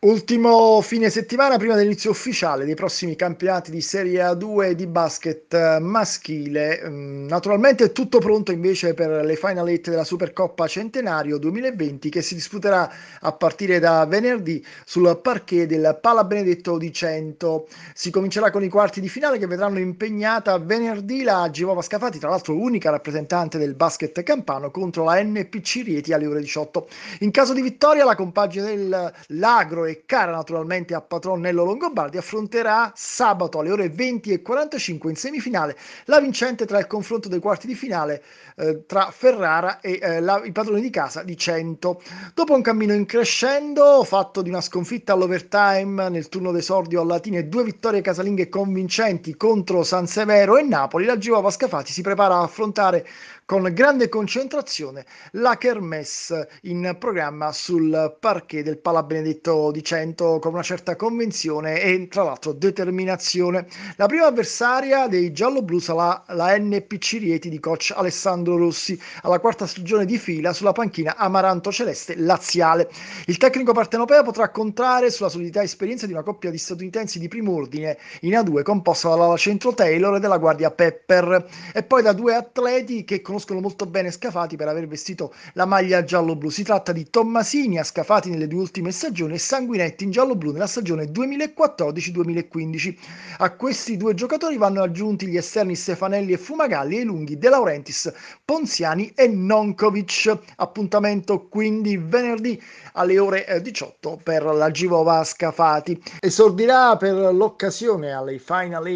Ultimo fine settimana prima dell'inizio ufficiale dei prossimi campionati di Serie A2 di basket eh, maschile. Mm, naturalmente è tutto pronto invece per le Final Eight della Supercoppa Centenario 2020 che si disputerà a partire da venerdì sul parquet del Pala Benedetto di Cento. Si comincerà con i quarti di finale che vedranno impegnata venerdì la Givova Scafati, tra l'altro unica rappresentante del basket campano, contro la NPC Rieti alle ore 18. In caso di vittoria la compagine del Lagro e cara naturalmente a Patronello Longobardi, affronterà sabato alle ore 20 e 45 in semifinale la vincente tra il confronto dei quarti di finale eh, tra Ferrara e eh, la, il padrone di casa di 100. Dopo un cammino in crescendo, fatto di una sconfitta all'overtime nel turno d'esordio a Latina e due vittorie casalinghe convincenti contro San Severo e Napoli, la Giova Scafati si prepara a affrontare con grande concentrazione la Kermesse in programma sul parquet del Palabenedetto di dicendo con una certa convinzione e tra l'altro determinazione. La prima avversaria dei giallo-blu sarà la NPC Rieti di coach Alessandro Rossi alla quarta stagione di fila sulla panchina Amaranto Celeste laziale. Il tecnico partenopeo potrà contare sulla solidità e esperienza di una coppia di statunitensi di primo ordine in A2 composta dalla centro Taylor e dalla guardia Pepper e poi da due atleti che conoscono molto bene Scafati per aver vestito la maglia giallo-blu. Si tratta di Tommasini a Scafati nelle due ultime stagioni e San sanguinetti in giallo-blu nella stagione 2014-2015. A questi due giocatori vanno aggiunti gli esterni Stefanelli e Fumagalli e i lunghi De Laurentiis, Ponziani e Nonkovic. Appuntamento quindi venerdì alle ore 18 eh, per la Givova Scafati. Esordirà per l'occasione alle Final 8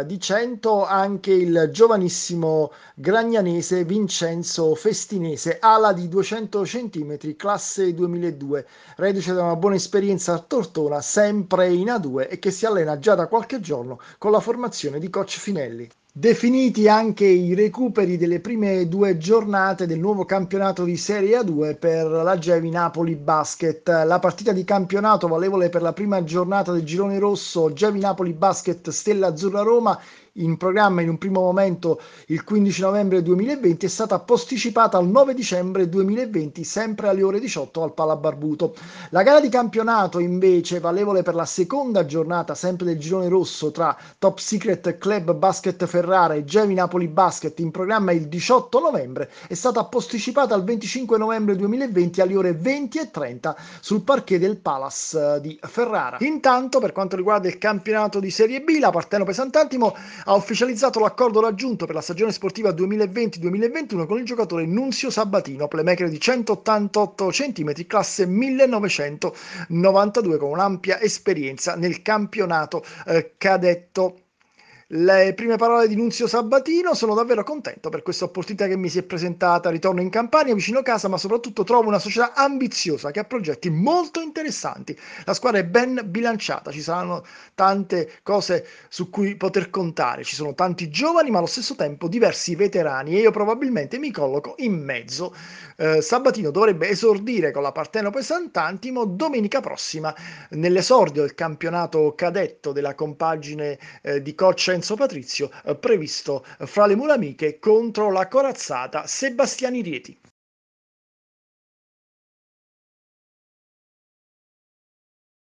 eh, di 100 anche il giovanissimo gragnanese Vincenzo Festinese, ala di 200 cm, classe 2002, reduce da una buona esperienza esperienza a Tortona sempre in A2 e che si allena già da qualche giorno con la formazione di coach Finelli. Definiti anche i recuperi delle prime due giornate del nuovo campionato di Serie A2 per la Gevi Napoli Basket. La partita di campionato valevole per la prima giornata del girone rosso Gevi Napoli Basket Stella Azzurra Roma in programma in un primo momento il 15 novembre 2020 è stata posticipata al 9 dicembre 2020 sempre alle ore 18 al Palabarbuto. La gara di campionato invece valevole per la seconda giornata sempre del girone rosso tra Top Secret Club Basket Federation Ferrara e Gemi Napoli Basket in programma il 18 novembre è stata posticipata al 25 novembre 2020 alle ore 20.30 sul parquet del Palace eh, di Ferrara. Intanto, per quanto riguarda il campionato di Serie B, la Parteno Pesantantimo ha ufficializzato l'accordo raggiunto per la stagione sportiva 2020-2021 con il giocatore Nunzio Sabatino, playmaker di 188 cm, classe 1992, con un'ampia esperienza nel campionato eh, cadetto le prime parole di Nunzio Sabatino, sono davvero contento per questa opportunità che mi si è presentata, ritorno in Campania, vicino casa, ma soprattutto trovo una società ambiziosa che ha progetti molto interessanti, la squadra è ben bilanciata, ci saranno tante cose su cui poter contare, ci sono tanti giovani ma allo stesso tempo diversi veterani e io probabilmente mi colloco in mezzo. Eh, Sabatino dovrebbe esordire con la Partenope Sant'Antimo domenica prossima nell'esordio del campionato cadetto della compagine eh, di Coccia Lorenzo Patrizio eh, previsto eh, fra le mura amiche contro la corazzata Sebastiani Rieti.